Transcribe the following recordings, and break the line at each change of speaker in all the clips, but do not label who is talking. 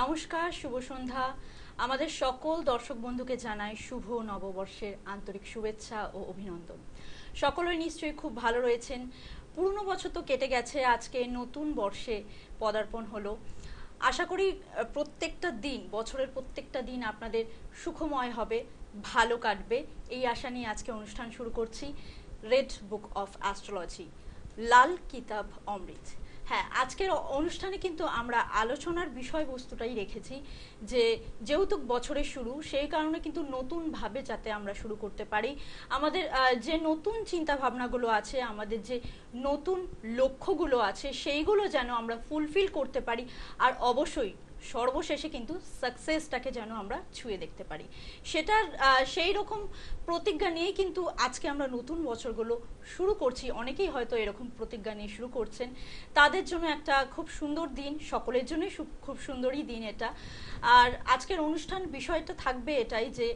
নমস্কার শুভ সন্ধ্যা আমাদের সকল দর্শক বন্ধুকে জানাই শুভ নববর্ষের আন্তরিক শুভেচ্ছা ও অভিনন্দন সকলে নিশ্চয়ই খুব ভালো রয়েছেন পুরনো বছর তো কেটে গেছে আজকে নতুন বর্ষে পদার্পণ হলো আশা করি প্রত্যেকটা দিন বছরের প্রত্যেকটা দিন আপনাদের সুখময় হবে ভালো কাটবে এই আশা নিয়ে আজকে অনুষ্ঠান শুরু করছি red book of astrology Lal Kitab অমৃত হ্যাঁ আজকের অনুষ্ঠানে কিন্তু আমরা আলোচনার বিষয়বস্তুটাই রেখেছি যে যেহেতু বছরের শুরু সেই কারণে কিন্তু নতুনভাবে যাতে আমরা শুরু করতে পারি আমাদের যে নতুন চিন্তা ভাবনাগুলো আছে আমাদের যে নতুন লক্ষ্যগুলো আছে সেইগুলো যেন আমরা ফুলফিল করতে পারি আর অবশ্যই সর্বশেষে কিন্তু সাকসেসটাকে যেন আমরা ছুঁয়ে দেখতে পারি সেটার সেই রকম প্রতিজ্ঞা নিয়েই কিন্তু আজকে আমরা নতুন বছরগুলো শুরু করছি অনেকেই হয়তো এরকম প্রতিজ্ঞা নিয়ে শুরু করছেন তাদের জন্য একটা খুব সুন্দর দিন সকলের জন্যই খুব সুন্দরই দিন এটা আর আজকের অনুষ্ঠান বিষয়টা থাকবে এটাই যে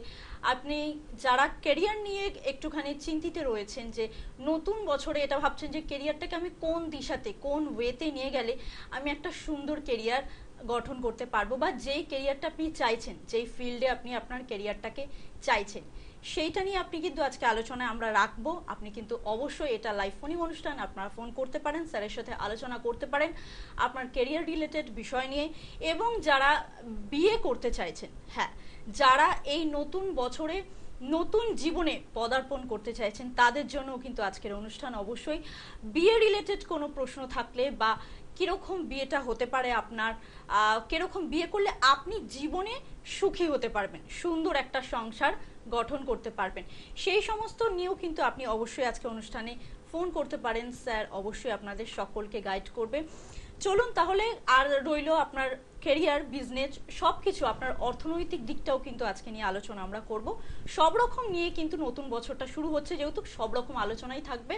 আপনি যারা কেরিয়ার নিয়ে একটুখানি চিন্তিত রয়েছেন যে নতুন বছরে এটা ভাবছেন যে কেরিয়ারটাকে আমি কোন দিশাতে কোন ওয়েতে নিয়ে গেলে আমি একটা সুন্দর কেরিয়ার গঠন করতে পারবো বা যেই কেরিয়ারটা আপনি চাইছেন যেই ফিল্ডে আপনি আপনার কেরিয়ারটাকে চাইছেন সেইটা নিয়ে আপনি কিন্তু আজকে আলোচনায় আমরা রাখবো আপনি কিন্তু অবশ্যই এটা লাইভ ফোনিং অনুষ্ঠান আপনারা ফোন করতে পারেন স্যারের সাথে আলোচনা করতে পারেন আপনার কেরিয়ার রিলেটেড বিষয় নিয়ে এবং যারা বিয়ে করতে চাইছেন হ্যাঁ যারা এই নতুন বছরে নতুন জীবনে পদার্পণ করতে চাইছেন তাদের জন্য কিন্তু আজকের অনুষ্ঠান অবশ্যই বিয়ে রিলেটেড কোনো প্রশ্ন থাকলে বা কিরকম বিয়েটা হতে পারে আপনার কিরকম বিয়ে করলে আপনি জীবনে সুখী হতে পারবেন সুন্দর একটা সংসার গঠন করতে পারবেন সেই সমস্ত নিয়েও কিন্তু আপনি অবশ্যই আজকে অনুষ্ঠানে ফোন করতে পারেন স্যার অবশ্যই আপনাদের সকলকে গাইড করবে চলুন তাহলে আর রইল আপনার কেরিয়ার বিজনেস সব কিছু আপনার অর্থনৈতিক দিকটাও কিন্তু আজকে নিয়ে আলোচনা আমরা করব সব রকম নিয়ে কিন্তু নতুন বছরটা শুরু হচ্ছে যেহেতু সব রকম আলোচনাই থাকবে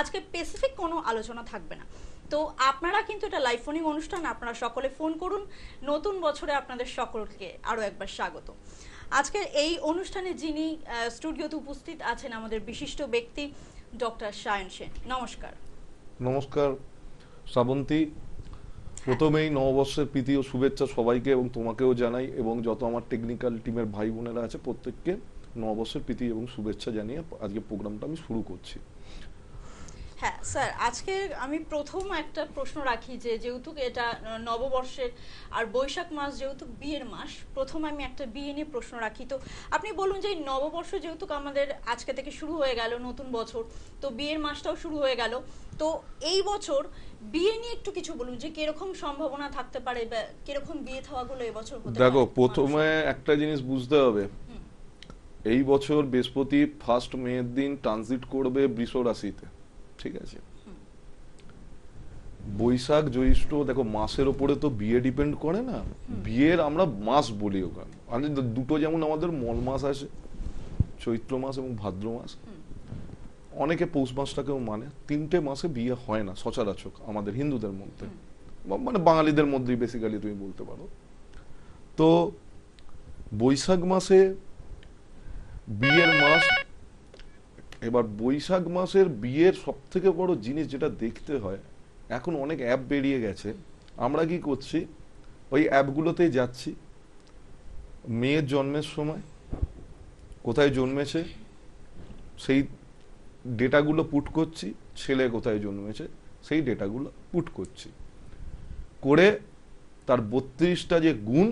আজকে স্পেসিফিক কোনো আলোচনা থাকবে না তো আপনারা কিন্তু এটা লাইভ ফোনিং অনুষ্ঠান আপনারা সকলে ফোন করুন নতুন বছরে আপনাদের সকলকে আরও একবার স্বাগত আজকের এই অনুষ্ঠানে যিনি স্টুডিওতে উপস্থিত আছেন আমাদের বিশিষ্ট ব্যক্তি ডক্টর সায়ন সেন নমস্কার
নমস্কার শ্রাবন্তী প্রথমেই নববর্ষের প্রীতি ও শুভেচ্ছা সবাইকে এবং তোমাকেও জানাই এবং যত আমার টেকনিক্যাল টিমের ভাই বোনেরা আছে প্রত্যেককে নববর্ষের প্রীতি এবং শুভেচ্ছা জানিয়ে আজকে প্রোগ্রামটা আমি শুরু করছি
হ্যাঁ স্যার আজকে আমি প্রথম একটা প্রশ্ন রাখি যে যেহেতু এটা নববর্ষের আর বৈশাখ মাস যেহেতু বিয়ের মাস প্রথম আমি একটা বিয়ে নিয়ে প্রশ্ন রাখি তো আপনি বলুন যে নববর্ষ যেহেতু আমাদের আজকে থেকে শুরু হয়ে গেল নতুন বছর তো বিয়ের মাসটাও শুরু হয়ে গেল তো এই বছর বিয়ে নিয়ে একটু কিছু বলুন যে কিরকম সম্ভাবনা থাকতে পারে বা কিরকম বিয়ে থাওয়াগুলো এবছর বছর দেখো
প্রথমে একটা জিনিস বুঝতে হবে এই বছর বৃহস্পতি ফার্স্ট মেয়ের দিন ট্রানজিট করবে বৃষ রাশিতে ঠিক আছে বৈশাখ জ্যৈষ্ঠ দেখো মাসের ওপরে তো বিয়ে ডিপেন্ড করে না বিয়ের আমরা মাস বলি ওখানে আর মানে দুটো যেমন আমাদের মল মাস আছে চৈত্র মাস এবং ভাদ্র মাস অনেকে পৌষ মাসটাকেও মানে তিনটে মাসে বিয়ে হয় না সচরাচর আমাদের হিন্দুদের মধ্যে মানে বাঙালিদের মধ্যেই বেসিক্যালি তুমি বলতে পারো তো বৈশাখ মাসে বিয়ের মাস এবার বৈশাখ মাসের বিয়ের সব থেকে বড় জিনিস যেটা দেখতে হয় এখন অনেক অ্যাপ বেরিয়ে গেছে আমরা কি করছি ওই অ্যাপগুলোতেই যাচ্ছি মেয়ের জন্মের সময় কোথায় জন্মেছে সেই ডেটাগুলো পুট করছি ছেলে কোথায় জন্মেছে সেই ডেটাগুলো পুট করছি করে তার বত্রিশটা যে গুণ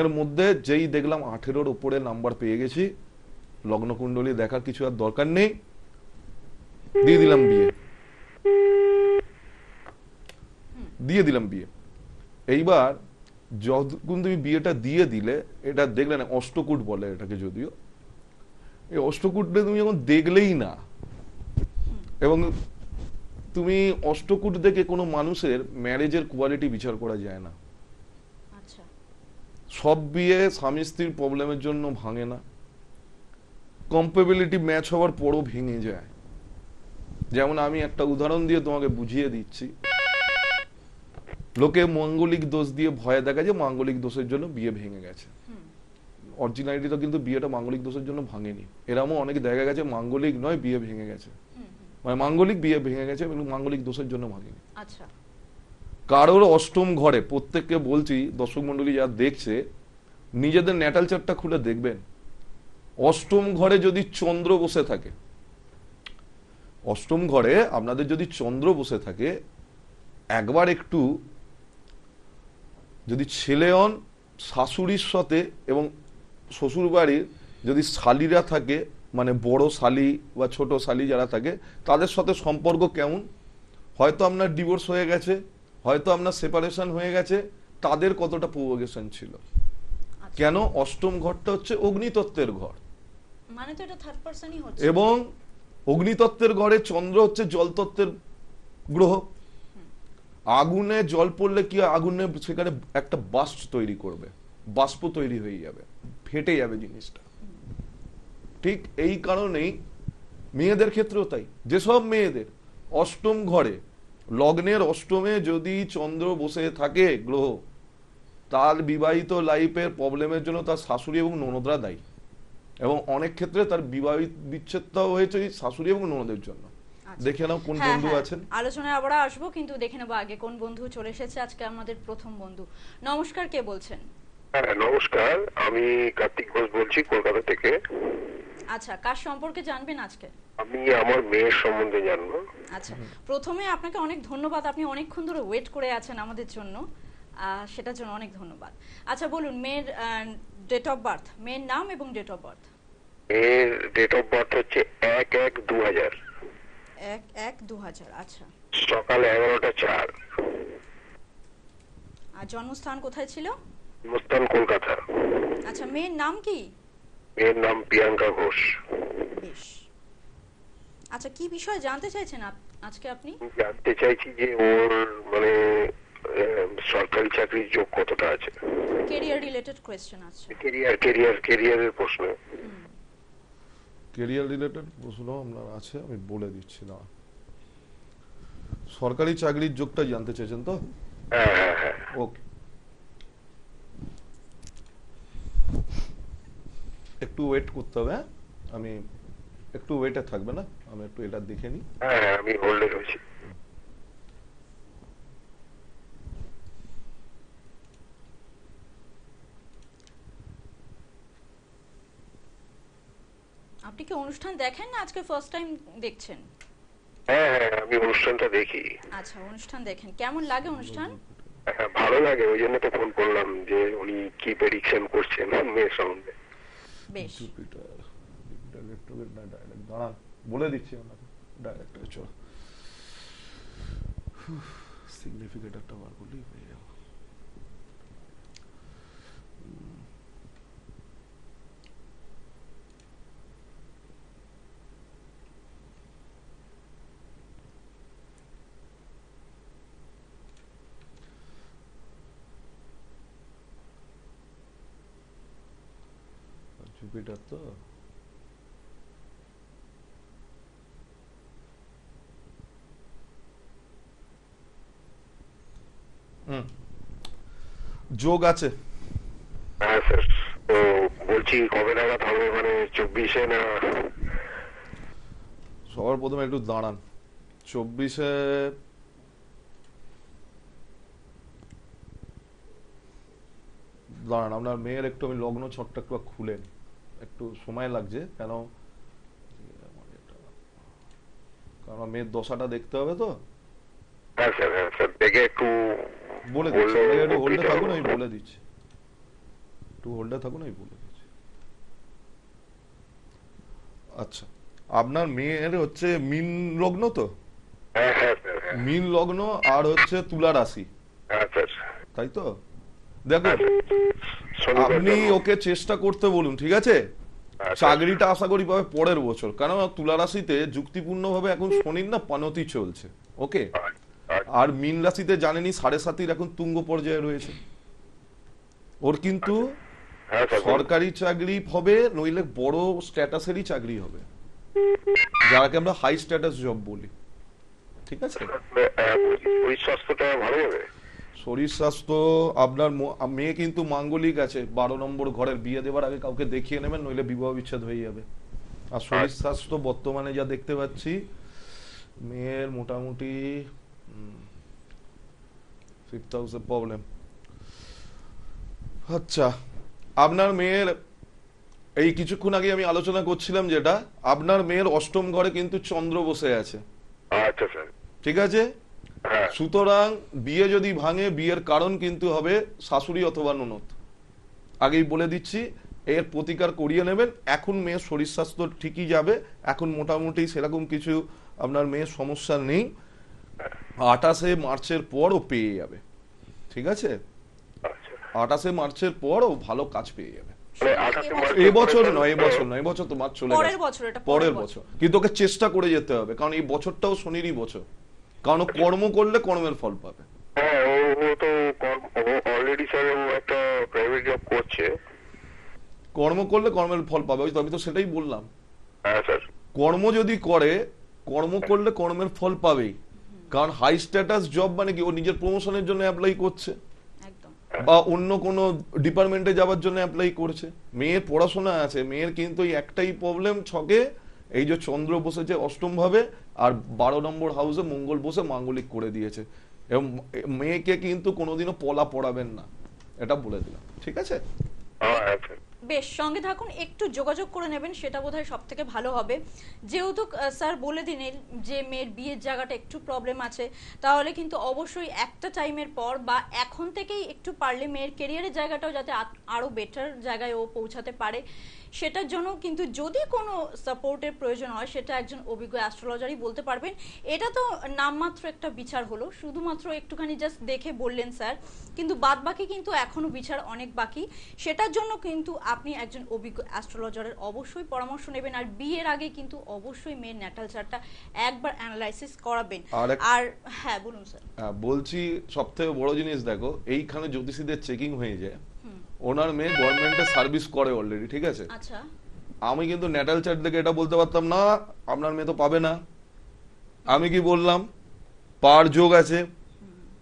এর মধ্যে যেই দেখলাম আঠেরোর ওপরে নাম্বার পেয়ে গেছি লগ্ন কুণ্ডলী দেখার কিছু আর দরকার নেই দিয়ে দিলাম বিয়ে দিয়ে দিলাম বিয়ে এইবার যখন তুমি বিয়েটা দিয়ে দিলে এটা দেখলে না অষ্টকূট বলে এটাকে যদিও এই অষ্টকূটটা তুমি যখন দেখলেই না এবং তুমি অষ্টকূট দেখে কোনো মানুষের ম্যারেজের কোয়ালিটি বিচার করা যায় না আচ্ছা। সব বিয়ে স্বামী স্ত্রীর প্রবলেমের জন্য ভাঙে না কম্পেবিলিটি ম্যাচ হওয়ার পরও ভেঙে যায় যেমন আমি একটা উদাহরণ দিয়ে তোমাকে বুঝিয়ে দিচ্ছি লোকে মাঙ্গলিক দোষ দিয়ে ভয়ে দেখা যে মাঙ্গলিক দোষের জন্য বিয়ে ভেঙে গেছে অরিজিনালিটি তো কিন্তু বিয়েটা মাঙ্গলিক দোষের জন্য ভাঙেনি এরমও অনেক দেখা গেছে মাঙ্গলিক নয় বিয়ে ভেঙে গেছে মানে মাঙ্গলিক বিয়ে ভেঙে গেছে এবং মাঙ্গলিক দোষের জন্য ভাঙেনি আচ্ছা। কারোর অষ্টম ঘরে প্রত্যেককে বলছি দর্শক মন্ডলী যা দেখছে নিজেদের ন্যাটাল চারটা খুলে দেখবেন অষ্টম ঘরে যদি চন্দ্র বসে থাকে অষ্টম ঘরে আপনাদের যদি চন্দ্র বসে থাকে একবার একটু যদি ছেলে হন শাশুড়ির সাথে এবং শ্বশুরবাড়ির যদি শালিরা থাকে মানে বড় শালি বা ছোট শালি যারা থাকে তাদের সাথে সম্পর্ক কেমন হয়তো আপনার ডিভোর্স হয়ে গেছে হয়তো আপনার সেপারেশন হয়ে গেছে তাদের কতটা প্রোভোগেশন ছিল আচ্ছা। কেন অষ্টম ঘরটা হচ্ছে অগ্নিতত্ত্বের ঘর
মানে এবং
অগ্নিতত্ত্বের গড়ে চন্দ্র হচ্ছে জলতত্ত্বের গ্রহ আগুনে জল পড়লে কি আগুনে সেখানে একটা বাষ্প তৈরি করবে বাষ্প তৈরি হয়ে যাবে ফেটে যাবে জিনিসটা ঠিক এই কারণেই মেয়েদের ক্ষেত্রেও তাই যেসব মেয়েদের অষ্টম ঘরে লগ্নের অষ্টমে যদি চন্দ্র বসে থাকে গ্রহ তার বিবাহিত লাইফের প্রবলেমের জন্য তার শাশুড়ি এবং ননদরা দায়ী এবং অনেক ক্ষেত্রে তার বিবাহ বিচ্ছেদটাও হয়েছে শাশুড়ি এবং ননদের জন্য আচ্ছা। দেখে নাও কোন হ্যাঁ, বন্ধু হ্যাঁ। আছেন
আলোচনায় আবার আসবো কিন্তু দেখে নেবো আগে কোন বন্ধু চলে এসেছে আজকে আমাদের প্রথম বন্ধু নমস্কার কে বলছেন
হ্যাঁ, নমস্কার আমি কার্তিক ঘোষ বলছি কলকাতা থেকে
আচ্ছা কার সম্পর্কে জানবেন আজকে
আমি আমার মেয়ের সম্বন্ধে জানবো
আচ্ছা প্রথমে আপনাকে অনেক ধন্যবাদ আপনি অনেকক্ষণ ধরে ওয়েট করে আছেন আমাদের জন্য সেটার জন্য অনেক ধন্যবাদ আচ্ছা বলুন মেয়ের ডেট অফ বার্থ মেয়ের নাম এবং ডেট অফ বার্থ
এর ডেট অফ বার্থ হচ্ছে এক এক দু হাজার
এক এক দু হাজার আচ্ছা
সকাল এগারোটা চার
আর জন্মস্থান কোথায় ছিল
জন্মস্থান কলকাতা
আচ্ছা মেয়ের নাম কি
মেয়ের নাম প্রিয়াঙ্কা ঘোষ বেশ
আচ্ছা কি বিষয়ে জানতে চাইছেন আজকে আপনি
জানতে চাইছি যে ওর মানে সরকারি চাকরির যোগ কতটা আছে
রিলেটেড আছে
প্রশ্ন
রিলেটেড প্রশ্ন আপনার আছে আমি বলে দিচ্ছি না সরকারি চাকরির যোগটা জানতে তো ওকে হ্যাঁ, হ্যাঁ, হ্যাঁ। একটু ওয়েট করতে হবে আমি একটু ওয়েটে থাকবে না আমি একটু এটা দেখে নিই হ্যাঁ আমি হোল্ডে রয়েছি
আপনি কি অনুষ্ঠান দেখেন না আজকে ফার্স্ট টাইম দেখছেন
হ্যাঁ, হ্যাঁ হ্যাঁ আমি অনুষ্ঠানটা দেখি
আচ্ছা অনুষ্ঠান দেখেন কেমন লাগে অনুষ্ঠান
হ্যাঁ, ভালো লাগে ওই জন্য তো ফোন করলাম যে উনি কি প্রেডিকশন করছেন মেয়ের সম্বন্ধে
বেশ জুপিটার না ডাইরেক্ট দাঁড়ান বলে দিচ্ছি আপনাকে ডাইরেক্ট চল একটা বার করলেই কম্পিউটার তো mm. যোগ আছে
হ্যাঁ, মানে
সবার প্রথমে একটু দাঁড়ান চব্বিশে দাঁড়ান আপনার মেয়ের একটু আমি লগ্ন ছটটা একটু খুলেন একটু সময় লাগছে কেন কারণ মেয়ের দশাটা দেখতে হবে তো হ্যাঁ, হ্যাঁ, বলে একটু হোল্ডে থাকুন আমি বলে দিচ্ছি একটু হোল্ডে থাকুন আমি বলে দিচ্ছি আচ্ছা আপনার মেয়ের হচ্ছে মিন লগ্ন তো হ্যাঁ, মিন লগ্ন আর হচ্ছে তুলা রাশি তাই তো দেখুন আপনি ওকে চেষ্টা করতে বলুন ঠিক আছে আচ্ছা। চাকরিটা আশা করি পাবে পরের বছর কারণ তুলা রাশিতে ভাবে এখন শনির না পানতি চলছে ওকে আচ্ছা, আচ্ছা। আর মিন রাশিতে জানেনি সাড়ে সাতির এখন তুঙ্গ পর্যায়ে রয়েছে ওর কিন্তু হ্যাঁ, সরকারি চাকরি হবে নইলে বড় স্ট্যাটাসেরই চাকরি হবে যাকে আমরা হাই স্ট্যাটাস জব বলি
ঠিক আছে হ্যাঁ, হ্যাঁ, স্বাস্থ্যটা ভালো হবে
শরীর স্বাস্থ্য আপনার মেয়ে কিন্তু মাঙ্গলিক আছে বারো নম্বর ঘরের বিয়ে দেবার আগে কাউকে দেখিয়ে নেবেন নইলে বিবাহ বিচ্ছেদ হয়ে যাবে আর শরীর স্বাস্থ্য বর্তমানে যা দেখতে পাচ্ছি মেয়ের মোটামুটি প্রবলেম আচ্ছা আপনার মেয়ের এই কিছুক্ষণ আগে আমি আলোচনা করছিলাম যেটা আপনার মেয়ের অষ্টম ঘরে কিন্তু চন্দ্র বসে আছে আচ্ছা স্যার ঠিক আছে হ্যাঁ। সুতরাং বিয়ে যদি ভাঙে বিয়ের কারণ কিন্তু হবে শাশুড়ি অথবা ননদ আগেই বলে দিচ্ছি এর প্রতিকার করিয়ে নেবেন এখন মেয়ের শরীর স্বাস্থ্য ঠিকই যাবে এখন মোটামুটি সেরকম কিছু আপনার মেয়ের সমস্যা নেই আঠাশে মার্চের পরও পেয়ে যাবে ঠিক আছে আচ্ছা। আঠাশে মার্চের পরও ভালো কাজ পেয়ে যাবে মানে এবছর নয় এবছর নয় এবছর তোমার চলে পরের বছর কিন্তু ওকে চেষ্টা করে যেতে হবে কারণ এই বছরটাও শনিরই বছর কারণ কর্ম করলে কর্মের ফল পাবে হ্যাঁ, কর্ম করলে কর্মের ফল পাবে ওই তো আমি তো সেটাই বললাম হ্যাঁ, কর্ম যদি করে কর্ম করলে কর্মের ফল পাবেই কারণ হাই স্ট্যাটাস জব মানে কি ও নিজের প্রমোশনের জন্য অ্যাপ্লাই করছে বা অন্য কোন ডিপার্টমেন্টে যাওয়ার জন্য অ্যাপ্লাই করছে মেয়ের পড়াশোনা আছে মেয়ের কিন্তু একটাই প্রবলেম ছকে এই যে চন্দ্র অষ্টম অষ্টমভাবে আর বারো নম্বর হাউসে মঙ্গল বসে মাঙ্গলিক করে দিয়েছে এবং মেয়েকে কিন্তু কোনোদিনও পলা পড়াবেন না এটা বলে দিলাম ঠিক আছে হ্যাঁ,
বেশ সঙ্গে থাকুন একটু যোগাযোগ করে নেবেন সেটা বোধহয় সব থেকে ভালো হবে যেহেতু স্যার বলে দিনের যে মেয়ের বিয়ের জায়গাটা একটু প্রবলেম আছে তাহলে কিন্তু অবশ্যই একটা টাইমের পর বা এখন থেকেই একটু পারলে মেয়ের কেরিয়ারের জায়গাটাও যাতে আরও বেটার জায়গায় ও পৌঁছাতে পারে সেটার জন্য কিন্তু যদি কোনো সাপোর্টের প্রয়োজন হয় সেটা একজন অভিজ্ঞ অ্যাস্ট্রোলজারই বলতে পারবেন এটা তো নামমাত্র একটা বিচার হলো শুধুমাত্র একটুখানি জাস্ট দেখে বললেন স্যার কিন্তু বাদ বাকি কিন্তু এখনও বিচার অনেক বাকি সেটার জন্য কিন্তু আপনি একজন অভিজ্ঞ অ্যাস্ট্রোলজারের অবশ্যই পরামর্শ নেবেন আর বিয়ের আগে কিন্তু অবশ্যই মেয়ের ন্যাটাল চার্টটা একবার অ্যানালাইসিস করাবেন আর হ্যাঁ বলুন স্যার
বলছি সবথেকে বড় জিনিস দেখো এইখানে জ্যোতিষীদের চেকিং হয়ে যায় ওনার মেয়ে গভর্নমেন্টে সার্ভিস করে অলরেডি ঠিক আছে আচ্ছা আমি কিন্তু ন্যাটাল চার্ট দেখে এটা বলতে পারতাম না আপনার মেয়ে তো পাবে না আমি কি বললাম পার যোগ আছে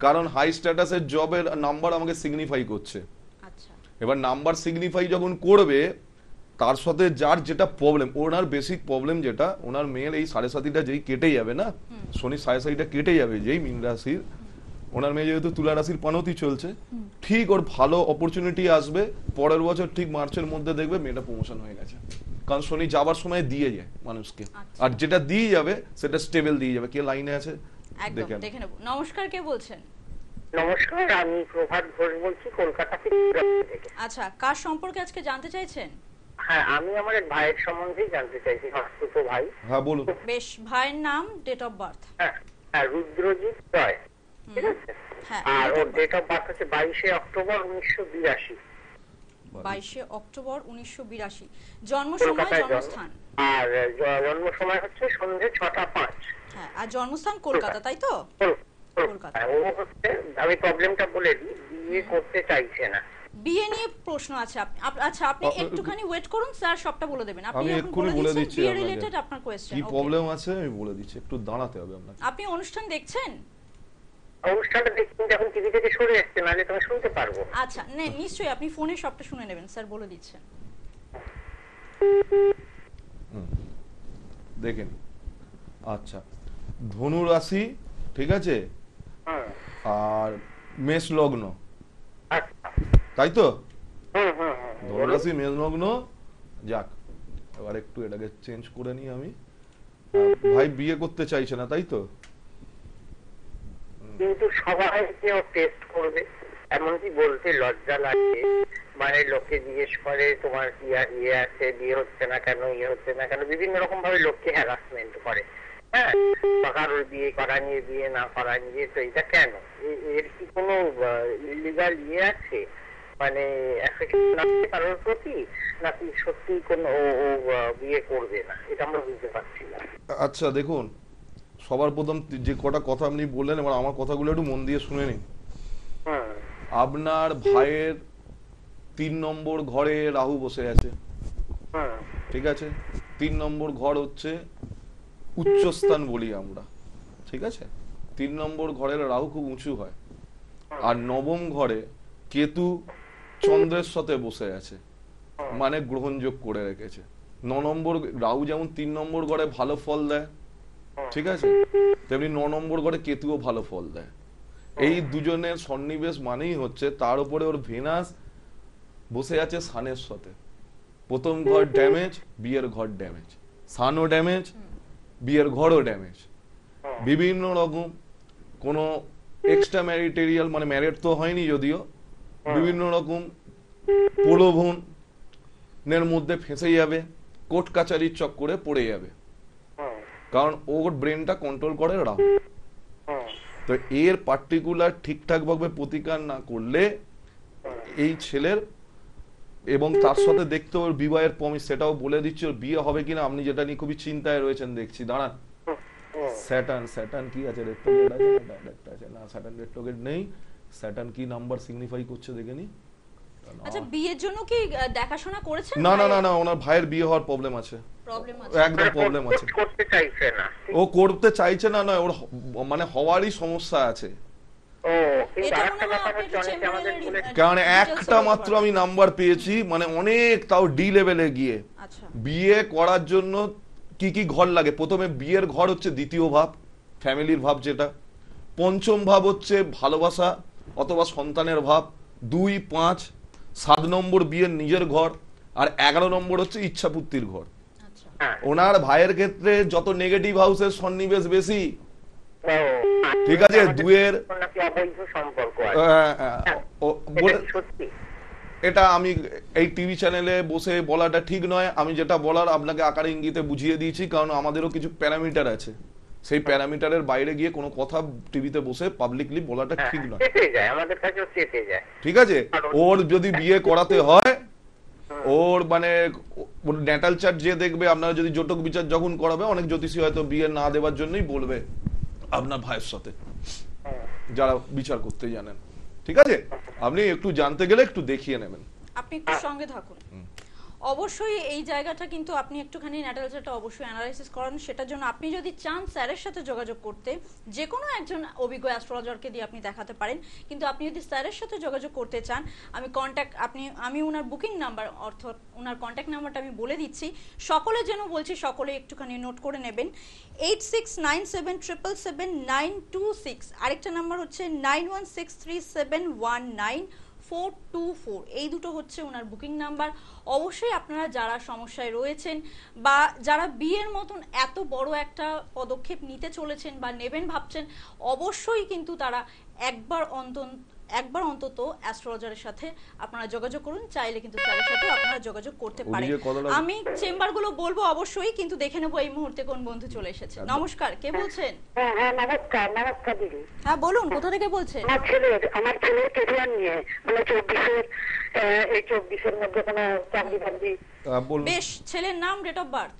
কারণ হাই স্ট্যাটাসের জবের নাম্বার আমাকে সিগনিফাই করছে এবার নাম্বার সিগনিফাই যখন করবে তার সাথে যার যেটা প্রবলেম ওনার বেসিক প্রবলেম যেটা ওনার মেয়ের এই সাড়ে সাতিটা যেই কেটে যাবে না শনি সাড়ে সাতিটা কেটে যাবে যেই মিন রাশির ওনার মেয়ে যেহেতু তুলা রাশির পানতি চলছে ঠিক ওর ভালো অপরচুনিটি আসবে পরের বছর ঠিক মার্চের মধ্যে দেখবে মেয়েটা প্রমোশন হয়ে গেছে কারণ শনি যাবার সময় দিয়ে যায় মানুষকে আচ্ছা। আর যেটা দিয়ে যাবে সেটা স্টেবল দিয়ে যাবে কে লাইনে আছে দেখে
নমস্কার কে বলছেন
নমস্কার আমি প্রভাত ঘোষ বলছি কলকাতা থেকে
আচ্ছা কার সম্পর্কে আজকে জানতে চাইছেন
হ্যাঁ আমি আমার এক ভাইয়ের সম্বন্ধে জানতে চাইছি হাসপুত ভাই হ্যাঁ বলুন
বেশ ভাইয়ের নাম ডেট অফ বার্থ
হ্যাঁ রুদ্রজিৎ রয় ঠিক আছে হ্যাঁ, আর ওর ডেট অফ বার্থ হচ্ছে বাইশে অক্টোবর উনিশশো বিরাশি বাইশে
অক্টোবর উনিশশো বিরাশি জন্ম সময় জন্মস্থান
আর জন্ম সময় হচ্ছে সন্ধ্যে ছটা পাঁচ
হ্যাঁ আর জন্মস্থান কলকাতা তাই তো
আমি প্রবলেমটা বলে দিই বিয়ে করতে চাইছে
না
বিয়ে নিয়ে প্রশ্ন আছে আচ্ছা আপনি একটুখানি ওয়েট করুন স্যার সবটা বলে দেবেন আপনি এখন বলে দিচ্ছি বিয়ে রিলেটেড আপনার কি প্রবলেম
আছে আমি বলে দিচ্ছি একটু দাঁড়াতে হবে আপনাকে
আপনি অনুষ্ঠান দেখছেন
অনুষ্ঠানটা দেখছেন এখন টিভি থেকে নালে শুনতে পারবো
আচ্ছা না নিশ্চয়ই আপনি ফোনে সবটা শুনে নেবেন স্যার বলে দিচ্ছেন
দেখেন আচ্ছা ধনু রাশি ঠিক আছে হ্যাঁ। আর মেষ লগ্ন তাই তো ধনরাশি মেষ লগ্ন যাক এবার একটু এটাকে চেঞ্জ করে নিই আমি ভাই বিয়ে করতে চাইছে না তাই তো
কিন্তু সবাই কেউ টেস্ট করবে এমনকি বলতে লজ্জা লাগে মানে লোকে জিজ্ঞেস করে তোমার কি ইয়ে আছে বিয়ে হচ্ছে না কেন ইয়ে হচ্ছে না কেন বিভিন্ন রকম ভাবে লোককে হ্যারাসমেন্ট করে হ্যাঁ, বিয়ে করা নিয়ে বিয়ে না করা নিয়ে তো এটা কেন এর কি ইলিগাল ইয়ে আছে মানে কারোর প্রতি নাকি সত্যি বিয়ে করবে না এটা আমরা বুঝতে পারছি না
আচ্ছা দেখুন সবার প্রথম যে কটা কথা আপনি বললেন এবার আমার কথাগুলো একটু মন দিয়ে শুনে নিন আপনার ভাইয়ের তিন নম্বর ঘরে রাহু বসে আছে ঠিক আছে তিন নম্বর ঘর হচ্ছে উচ্চস্থান বলি আমরা ঠিক আছে তিন নম্বর ঘরের রাহু খুব উঁচু হয় আর নবম ঘরে কেতু চন্দ্রের সাথে বসে আছে মানে গ্রহণযোগ করে রেখেছে ন নম্বর রাহু যেমন তিন নম্বর ঘরে ভালো ফল দেয় ঠিক আছে তেমনি ন নম্বর ঘরে কেতুও ভালো ফল দেয় এই দুজনের সন্নিবেশ মানেই হচ্ছে তার উপরে ওর ভেনাস বসে আছে সানের সাথে প্রথম ঘর ড্যামেজ বিয়ের ঘর ড্যামেজ সানও ড্যামেজ বিয়ের ঘরও ড্যামেজ বিভিন্ন রকম কোনো এক্সট্রা ম্যারিটেরিয়াল মানে ম্যারেড তো হয়নি যদিও হ্যাঁ। বিভিন্ন রকম প্রলোভনের মধ্যে ফেঁসে যাবে কোর্ট কাচারির চক্করে পড়ে যাবে হ্যাঁ। কারণ ওর ব্রেনটা কন্ট্রোল করে রাহু হ্যাঁ। তো এর পার্টিকুলার ঠিকঠাকভাবে প্রতিকার না করলে এই ছেলের এবং তার সাথে দেখতে ওর বিবাহের প্রমিস সেটাও বলে দিচ্ছে ওর বিয়ে হবে কিনা আপনি যেটা নিয়ে খুবই চিন্তায় রয়েছেন দেখছি দাঁড়ান স্যাটার্ন স্যাটার্ন কি আছে রেট্রোগেট আছে ডাইরেক্ট আছে না স্যাটার্ন রেট্রোগেট নেই স্যাটার্ন কি নাম্বার সিগনিফাই করছে দেখে নি আচ্ছা
বিয়ের জন্য কি দেখাশোনা করেছেন না না না না
ওনার ভাইয়ের বিয়ে হওয়ার প্রবলেম আছে
প্রবলেম আছে একদম প্রবলেম আছে করতে চাইছে না
ও করতে চাইছে না নয় ওর মানে হওয়ারই সমস্যা আছে
কারণ একটা মাত্র আমি
নাম্বার পেয়েছি মানে অনেক তাও ডি লেভেলে গিয়ে বিয়ে আচ্ছা। করার জন্য কি কি ঘর লাগে প্রথমে বিয়ের ঘর হচ্ছে দ্বিতীয় ভাব ফ্যামিলির ভাব যেটা পঞ্চম ভাব হচ্ছে ভালোবাসা অথবা সন্তানের ভাব দুই পাঁচ সাত নম্বর বিয়ের নিজের ঘর আর এগারো নম্বর হচ্ছে ইচ্ছাপূর্তির ঘর আচ্ছা। হ্যাঁ। ওনার ভাইয়ের ক্ষেত্রে যত নেগেটিভ হাউসের সন্নিবেশ বেশি ঠিক আছে দুয়ের
হ্যাঁ, হ্যাঁ, হ্যাঁ,
এটা আমি এই টিভি চ্যানেলে বসে বলাটা ঠিক নয় আমি যেটা বলার আপনাকে আকার ইঙ্গিতে বুঝিয়ে দিয়েছি কারণ আমাদেরও কিছু প্যারামিটার আছে সেই প্যারামিটারের বাইরে গিয়ে কোনো কথা টিভিতে বসে পাবলিকলি বলাটা ঠিক নয় ঠিক আছে ওর যদি বিয়ে করাতে হয় ওর মানে ন্যাটাল চার্ট যে দেখবে আপনারা যদি জোটক বিচার যখন করাবে অনেক জ্যোতিষী হয়তো বিয়ে না দেওয়ার জন্যই বলবে আপনার ভাইয়ের সাথে যারা বিচার করতে জানেন ঠিক আছে আপনি একটু জানতে গেলে একটু দেখিয়ে নেবেন
আপনি একটু সঙ্গে থাকুন অবশ্যই এই জায়গাটা কিন্তু আপনি একটুখানি ন্যাটাল চার্টটা অবশ্যই অ্যানালাইসিস করান সেটার জন্য আপনি যদি চান স্যারের সাথে যোগাযোগ করতে যে কোনো একজন অভিজ্ঞ অ্যাস্ট্রোলজারকে দিয়ে আপনি দেখাতে পারেন কিন্তু আপনি যদি স্যারের সাথে যোগাযোগ করতে চান আমি কন্ট্যাক্ট আপনি আমি ওনার বুকিং নাম্বার অর্থাৎ ওনার কন্ট্যাক্ট নাম্বারটা আমি বলে দিচ্ছি সকলে যেন বলছি সকলে একটুখানি নোট করে নেবেন eight six nine seven triple seven nine two six আরেকটা নাম্বার হচ্ছে nine one six three seven one nine four two four এই দুটো হচ্ছে ওনার বুকিং নাম্বার অবশ্যই আপনারা যারা সমস্যায় রয়েছেন বা যারা বিয়ের মতন এত বড় একটা পদক্ষেপ নিতে চলেছেন বা নেবেন ভাবছেন অবশ্যই কিন্তু তারা একবার অন্তত একবার অন্তত অ্যাস্ট্রোলজারের সাথে আপনারা যোগাযোগ করুন চাইলে কিন্তু তার সাথে আপনারা যোগাযোগ করতে পারেন আমি চেম্বারগুলো বলবো অবশ্যই কিন্তু দেখে নেব এই মুহূর্তে কোন বন্ধু চলে এসেছে আচ্ছা। নমস্কার কে বলছেন হ্যাঁ, হ্যাঁ নমস্কার নমস্কার দিদি হ্যাঁ বলুন কোথা থেকে বলছেন
আমার ছেলে আমার ছেলে কেরিয়ার নিয়ে মানে চব্বিশের
এই চব্বিশের মধ্যে কোনো চাকরি বাকরি বেশ ছেলের নাম ডেট অফ বার্থ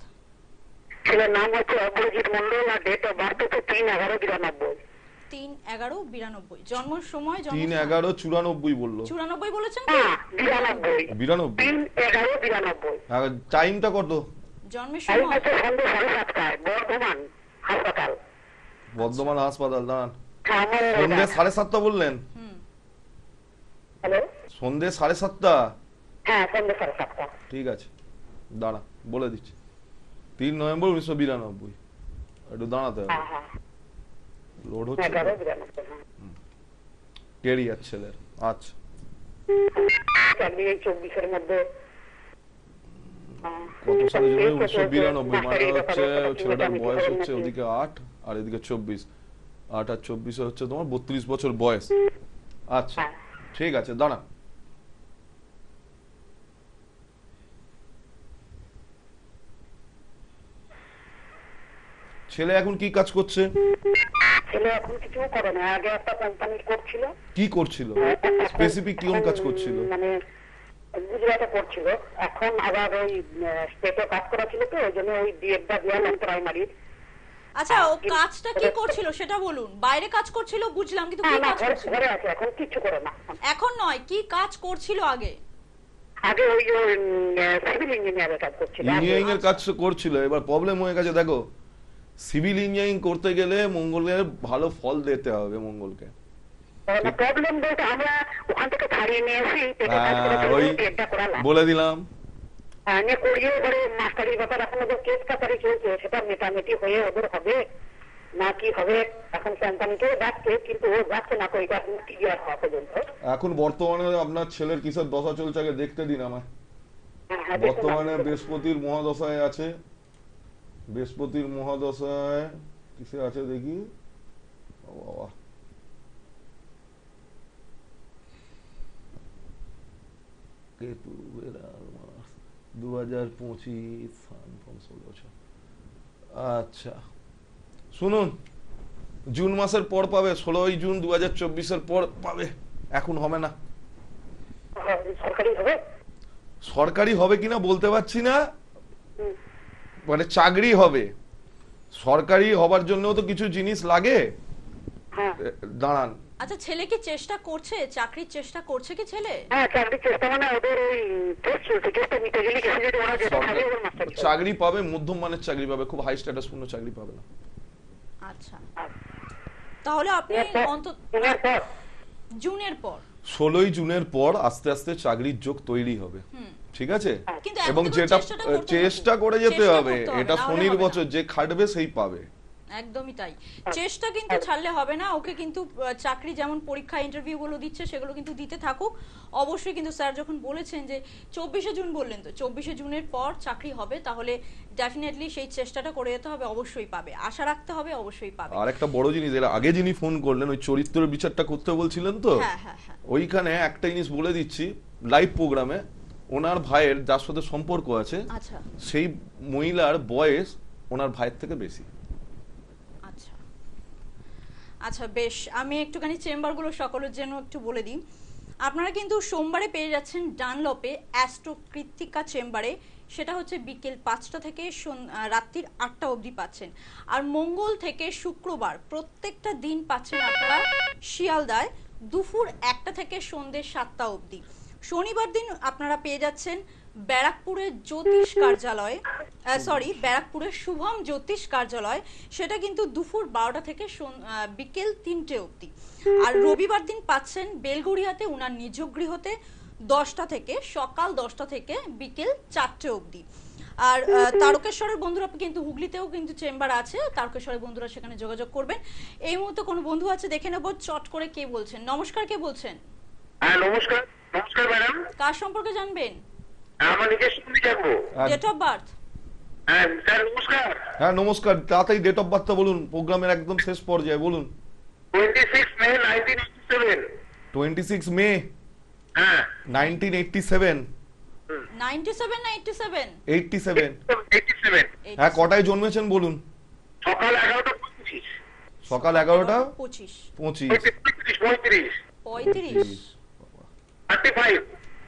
ছেলের নাম হচ্ছে অভিজিৎ মন্ডল আর ডেট অফ বার্থ হচ্ছে তিন এগারো বিরানব্বই
তিন এগারো বিরানব্বই জন্ম সময় তিন
এগারো চুরানব্বই বললো
চুরানব্বই
বলেছেন হ্যাঁ,
বিরানব্বই টাইমটা কত
জন্মের সময়
বর্ধমান হাসপাতাল দাঁড়ান
হ্যাঁ, সাড়ে
সাতটা বললেন হ্যাঁ, সন্ধ্যে সাড়ে সাতটা ঠিক আছে দাঁড়া বলে দিচ্ছি তিন নভেম্বর উনিশশো বিরানব্বই একটু দাঁড়াতে হবে লোড হচ্ছে টেরি হ্যাঁ, হ্যাঁ। ছেলের আচ্ছা
হ্যাঁ। মানে
আট আর চব্বিশ হচ্ছে তোমার বত্রিশ বছর বয়স আচ্ছা ঠিক আছে দাঁড়া ছেলে এখন কি কাজ করছে
আসলে এখন কিছু করে না আগে একটা কোম্পানি করছিল
কি করছিল স্পেসিফিক হ্যাঁ, কাজ করছিল
মানে গুজরাটে করছিল এখন আবার ওই স্টেটে কাজ করা ছিল তো ওই জন্য ওই প্রাইমারি আচ্ছা হ্যাঁ, ও কাজটা কি করছিল সেটা বলুন
বাইরে কাজ করছিল বুঝলাম কিন্তু কি কাজ করছিল ঘরে
আছে
এখন কিছু করে না
এখন নয় কি কাজ
করছিল আগে আগে ওই সিভিল ইঞ্জিনিয়ারের
কাজ করছিল ইঞ্জিনিয়ারের কাজ করছিল এবার প্রবলেম হয়ে গেছে দেখো সিভিল ইঞ্জিনিয়ারিং করতে গেলে মঙ্গলের ভালো ফল দিতে হবে মঙ্গলকে
হ্যাঁ, হ্যাঁ, বলে দিলাম হ্যাঁ, না কি হবে এখন ডাকছে কিন্তু
এখন বর্তমানে আপনার ছেলের কিসের দশা চলছে দেখতে দিন আমায় বর্তমানে বৃহস্পতির মহাদশায় আছে বৃহস্পতির মহাদশায় কিসে আছে দেখি বাবা কেতু মাস দু হাজার পঁচিশ বছর আচ্ছা শুনুন জুন মাসের পর পাবে ষোলোই জুন দু হাজার চব্বিশের পর পাবে এখন হবে না হ্যাঁ, সরকারি হবে কিনা বলতে পারছি না মানে চাকরি হবে সরকারি হবার জন্যও তো কিছু জিনিস লাগে হ্যাঁ। দাঁড়ান
আচ্ছা ছেলে কি চেষ্টা করছে চাকরির চেষ্টা করছে কি ছেলে হ্যাঁ,
মানে
চাকরি পাবে মধ্যম মানের চাকরি পাবে খুব হাই স্ট্যাটাস পূর্ণ চাকরি পাবে না
আচ্ছা, আচ্ছা।
তাহলে আপনি অন্তত জুনের পর
ষোলোই জুনের পর আস্তে আস্তে চাকরির যোগ তৈরি হবে হুম ঠিক আছে হ্যাঁ, এবং যেটা চেষ্টা করে যেতে হবে এটা শনির বছর যে খাটবে সেই পাবে
একদমই তাই হ্যাঁ, চেষ্টা কিন্তু হ্যাঁ। ছাড়লে হবে না ওকে কিন্তু চাকরি যেমন পরীক্ষা ইন্টারভিউ গুলো দিচ্ছে সেগুলো কিন্তু দিতে থাকুক অবশ্যই কিন্তু স্যার যখন বলেছেন যে চব্বিশে জুন বললেন তো চব্বিশে জুনের পর চাকরি হবে তাহলে ডেফিনেটলি সেই চেষ্টাটা করে যেতে হবে অবশ্যই পাবে আশা রাখতে হবে অবশ্যই পাবে আর
একটা বড় জিনিস এর আগে যিনি ফোন করলেন ওই চরিত্রের বিচারটা করতে বলছিলেন তো ওইখানে একটা জিনিস বলে দিচ্ছি লাইভ প্রোগ্রামে ওনার ভাইয়ের যার সাথে সম্পর্ক আছে আচ্ছা। সেই মহিলার বয়স ওনার ভাইয়ের থেকে বেশি
আচ্ছা।,
আচ্ছা বেশ আমি একটুখানি চেম্বারগুলো সকলের জন্য একটু বলে দিই আপনারা কিন্তু সোমবারে পেয়ে যাচ্ছেন ডানলপে অ্যাস্ট্রো কৃত্তিকা চেম্বারে সেটা হচ্ছে বিকেল পাঁচটা থেকে রাত্রির আটটা অবধি পাচ্ছেন আর মঙ্গল থেকে শুক্রবার প্রত্যেকটা দিন পাচ্ছেন আপনারা শিয়ালদায় দুপুর একটা থেকে সন্ধ্যে সাতটা অবধি শনিবার দিন আপনারা পেয়ে যাচ্ছেন ব্যারাকপুরের জ্যোতিষ কার্যালয় সরি ব্যারাকপুরের শুভম জ্যোতিষ কার্যালয় সেটা কিন্তু দুপুর বারোটা থেকে বিকেল তিনটে অবধি আর রবিবার দিন পাচ্ছেন বেলগুড়িয়াতে ওনার নিজ গৃহতে দশটা থেকে সকাল দশটা থেকে বিকেল চারটে অবধি আর তারকেশ্বরের বন্ধুরা কিন্তু হুগলিতেও কিন্তু চেম্বার আছে তারকেশ্বরের বন্ধুরা সেখানে যোগাযোগ করবেন এই মুহূর্তে কোনো বন্ধু আছে দেখে নেব চট করে কে বলছেন নমস্কার কে বলছেন হ্যাঁ
নমস্কার নমস্কার
ম্যাডাম কার সম্পর্কে জানবেন হ্যাঁ, আমার নিজের সম্পর্কে জানবো ডেট অফ বার্থ
হ্যাঁ স্যার নমস্কার হ্যাঁ নমস্কার তাড়াতাড়ি ডেট অফ বার্থটা বলুন প্রোগ্রামের একদম শেষ পর্যায়ে বলুন
মে মে
হ্যাঁ না হ্যাঁ কটায় জন্মেছেন বলুন
সকাল এগারোটা পঁচিশ
সকাল 11টা পঁচিশ 25
পঁয়ত্রিশ পঁয়ত্রিশ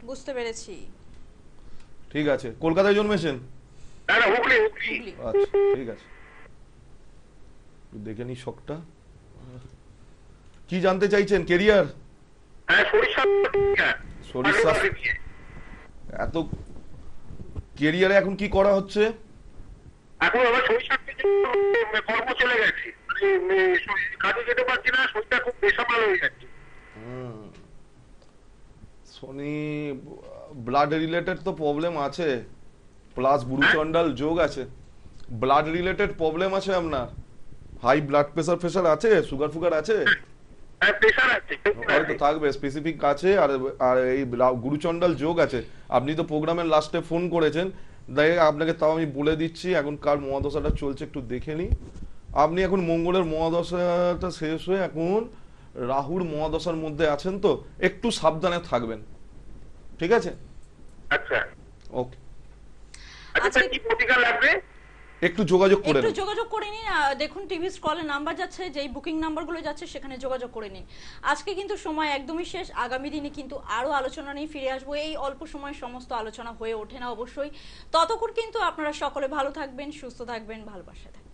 বুঝতে পেরেছি
ঠিক আছে কলকাতায় জন্মেছেন না হুগলি আচ্ছা, ঠিক আছে দেখে নি শখটা কি জানতে চাইছেন কেরিয়ার হ্যাঁ, এত কেরিয়ারে এখন কি করা হচ্ছে
এখন আমার শরীর মানে কর্ম চলে গেছে মানে, মানে, কাজে যেতে পারছি না শরীরটা খুব
ভালো হয়ে যাচ্ছে হুম শনি ব্লাড রিলেটেড তো প্রবলেম আছে প্লাস গুরুচণ্ডাল যোগ আছে ব্লাড রিলেটেড প্রবলেম আছে আপনার হাই ব্লাড প্রেশার প্রেসার আছে সুগার ফুগার আছে হ্যাঁ, হ্যাঁ, থাকবে স্পেসিফিক আছে আর আর এই গুরুচণ্ডাল যোগ আছে আপনি তো প্রোগ্রামের লাস্টে ফোন করেছেন তাই আপনাকে তাও আমি বলে দিচ্ছি এখন কার মহাদশাটা চলছে একটু দেখে নিই আপনি এখন মঙ্গলের মহাদশাটা শেষ হয়ে এখন রাহুর মহাদশার মধ্যে আছেন তো একটু সাবধানে থাকবেন ঠিক আছে আচ্ছা ওকে
আচ্ছা কি প্রতিকার লাগবে
একটু যোগাযোগ করে একটু
যোগাযোগ করে নিন দেখুন টিভি স্ক্রলে নাম্বার যাচ্ছে যেই বুকিং নাম্বারগুলো যাচ্ছে সেখানে যোগাযোগ করে নিন আজকে কিন্তু সময় একদমই শেষ আগামী দিনে কিন্তু আরও আলোচনা নিয়ে ফিরে আসবো এই অল্প সময় সমস্ত আলোচনা হয়ে ওঠে না অবশ্যই ততক্ষণ কিন্তু আপনারা সকলে ভালো থাকবেন সুস্থ থাকবেন ভালোবাসা থাকবেন